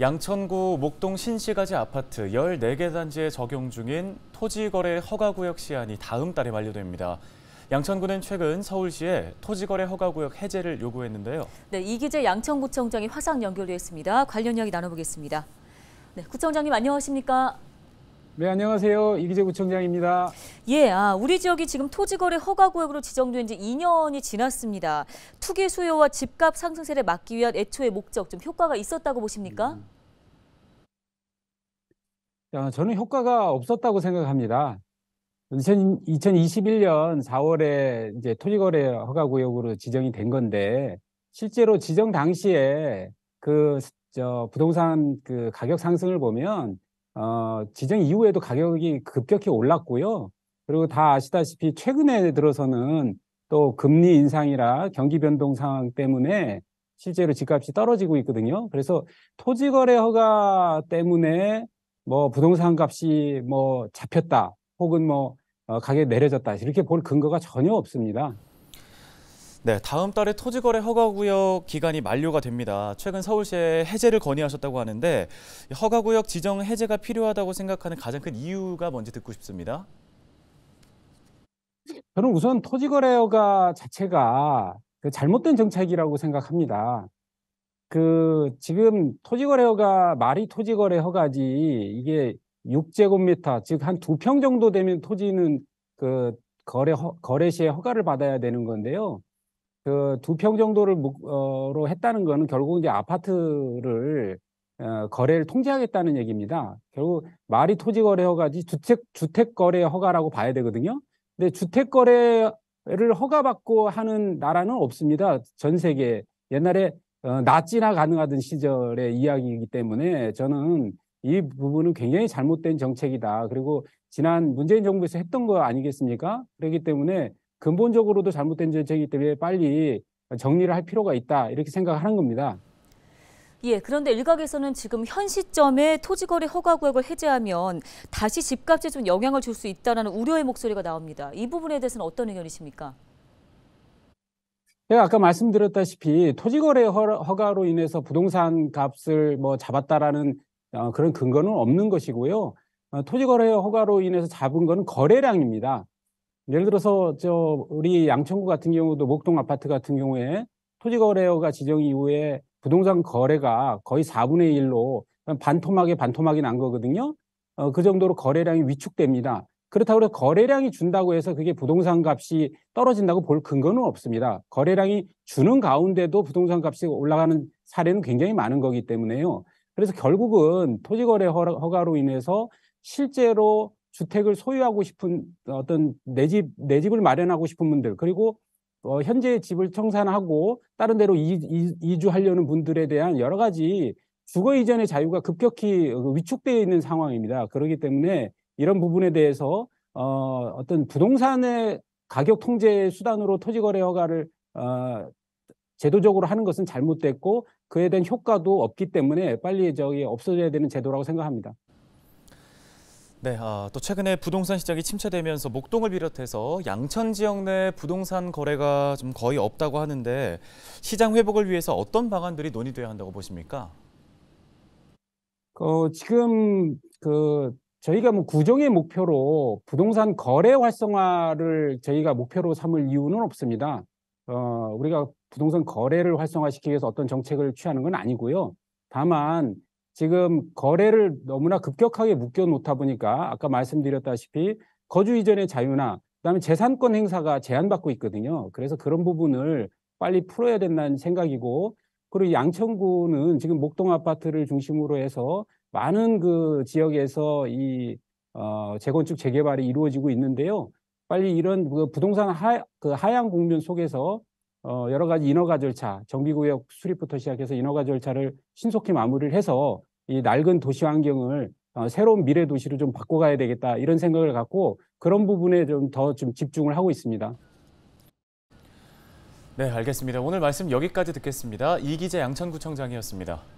양천구 목동 신시가지 아파트 14개 단지에 적용 중인 토지거래 허가구역 시한이 다음 달에 만료됩니다. 양천구는 최근 서울시에 토지거래 허가구역 해제를 요구했는데요. 네, 이기재 양천구청장이 화상 연결됐습니다. 관련 이야기 나눠보겠습니다. 네, 구청장님 안녕하십니까? 네, 안녕하세요. 이기재 구청장입니다. 예, 아, 우리 지역이 지금 토지거래 허가구역으로 지정된 지 2년이 지났습니다. 투기 수요와 집값 상승세를 막기 위한 애초의 목적, 좀 효과가 있었다고 보십니까? 야, 음. 아, 저는 효과가 없었다고 생각합니다. 2021년 4월에 이제 토지거래 허가구역으로 지정이 된 건데, 실제로 지정 당시에 그, 저, 부동산 그 가격 상승을 보면 어, 지정 이후에도 가격이 급격히 올랐고요. 그리고 다 아시다시피 최근에 들어서는 또 금리 인상이라 경기 변동 상황 때문에 실제로 집값이 떨어지고 있거든요. 그래서 토지 거래 허가 때문에 뭐 부동산 값이 뭐 잡혔다 혹은 뭐 어, 가격 내려졌다 이렇게 볼 근거가 전혀 없습니다. 네, 다음 달에 토지거래 허가구역 기간이 만료가 됩니다. 최근 서울시에 해제를 건의하셨다고 하는데 허가구역 지정 해제가 필요하다고 생각하는 가장 큰 이유가 뭔지 듣고 싶습니다. 저는 우선 토지거래 허가 자체가 그 잘못된 정책이라고 생각합니다. 그 지금 토지거래 허가 말이 토지거래 허가지 이게 6제곱미터 즉 한 두 평 정도 되면 토지는 그 거래 허, 거래 시에 허가를 받아야 되는 건데요. 그두평 정도를 어,로 했다는 거는 결국 이제 아파트를 어, 거래를 통제하겠다는 얘기입니다. 결국 말이 토지 거래 허가지 주택 주택 거래 허가라고 봐야 되거든요. 근데 주택 거래를 허가받고 하는 나라는 없습니다. 전 세계 옛날에 어, 나치나 가능하던 시절의 이야기이기 때문에 저는 이 부분은 굉장히 잘못된 정책이다. 그리고 지난 문재인 정부에서 했던 거 아니겠습니까? 그렇기 때문에 근본적으로도 잘못된 정책이기 때문에 빨리 정리를 할 필요가 있다 이렇게 생각하는 겁니다. 예, 그런데 일각에서는 지금 현 시점에 토지거래 허가 구역을 해제하면 다시 집값에 좀 영향을 줄 수 있다는 우려의 목소리가 나옵니다. 이 부분에 대해서는 어떤 의견이십니까? 제가 아까 말씀드렸다시피 토지거래 허가로 인해서 부동산 값을 뭐 잡았다라는 어, 그런 근거는 없는 것이고요. 어, 토지거래 허가로 인해서 잡은 것 거래량입니다. 예를 들어서 저 우리 양천구 같은 경우도 목동 아파트 같은 경우에 토지 거래허가 지정 이후에 부동산 거래가 거의 4분의 1로 반토막에 반토막이 난 거거든요. 어, 그 정도로 거래량이 위축됩니다. 그렇다고 해서 거래량이 준다고 해서 그게 부동산 값이 떨어진다고 볼 근거는 없습니다. 거래량이 주는 가운데도 부동산 값이 올라가는 사례는 굉장히 많은 거기 때문에요. 그래서 결국은 토지거래 허가로 인해서 실제로 주택을 소유하고 싶은 어떤 내 집, 내 집을 마련하고 싶은 분들, 그리고 어, 현재 집을 청산하고 다른 데로 이, 이, 이주하려는 분들에 대한 여러 가지 주거 이전의 자유가 급격히 위축되어 있는 상황입니다. 그렇기 때문에 이런 부분에 대해서 어, 어떤 부동산의 가격 통제 수단으로 토지거래 허가를 어, 제도적으로 하는 것은 잘못됐고 그에 대한 효과도 없기 때문에 빨리 저기 없어져야 되는 제도라고 생각합니다. 네, 아, 또 최근에 부동산 시장이 침체되면서 목동을 비롯해서 양천 지역 내 부동산 거래가 좀 거의 없다고 하는데 시장 회복을 위해서 어떤 방안들이 논의돼야 한다고 보십니까? 어, 지금 그 저희가 뭐 구정의 목표로 부동산 거래 활성화를 저희가 목표로 삼을 이유는 없습니다. 어, 우리가 부동산 거래를 활성화시키기 위해서 어떤 정책을 취하는 건 아니고요. 다만 지금 거래를 너무나 급격하게 묶여놓다 보니까 아까 말씀드렸다시피 거주 이전의 자유나 그다음에 재산권 행사가 제한받고 있거든요. 그래서 그런 부분을 빨리 풀어야 된다는 생각이고 그리고 양천구는 지금 목동 아파트를 중심으로 해서 많은 그 지역에서 이 어, 재건축 재개발이 이루어지고 있는데요. 빨리 이런 그 부동산 하, 그 하향 국면 속에서 어, 여러 가지 인허가 절차, 정비구역 수립부터 시작해서 인허가 절차를 신속히 마무리를 해서 이 낡은 도시 환경을 어, 새로운 미래 도시로 좀 바꿔가야 되겠다 이런 생각을 갖고 그런 부분에 좀 더좀 좀 집중을 하고 있습니다. 네, 알겠습니다. 오늘 말씀 여기까지 듣겠습니다. 이기재 양천구청장이었습니다.